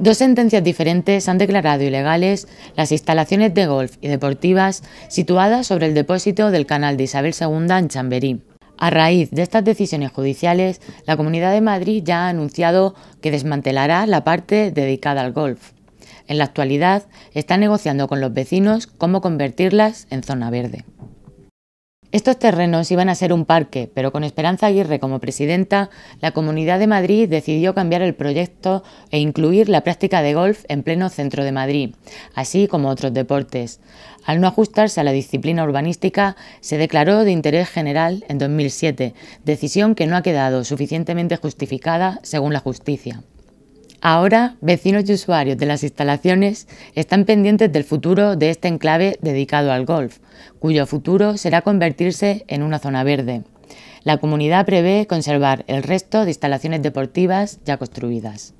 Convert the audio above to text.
Dos sentencias diferentes han declarado ilegales las instalaciones de golf y deportivas situadas sobre el depósito del canal de Isabel II en Chamberí. A raíz de estas decisiones judiciales, la Comunidad de Madrid ya ha anunciado que desmantelará la parte dedicada al golf. En la actualidad, está negociando con los vecinos cómo convertirlas en zona verde. Estos terrenos iban a ser un parque, pero con Esperanza Aguirre como presidenta, la Comunidad de Madrid decidió cambiar el proyecto e incluir la práctica de golf en pleno centro de Madrid, así como otros deportes. Al no ajustarse a la disciplina urbanística, se declaró de interés general en 2007, decisión que no ha quedado suficientemente justificada según la justicia. Ahora, vecinos y usuarios de las instalaciones están pendientes del futuro de este enclave dedicado al golf, cuyo futuro será convertirse en una zona verde. La comunidad prevé conservar el resto de instalaciones deportivas ya construidas.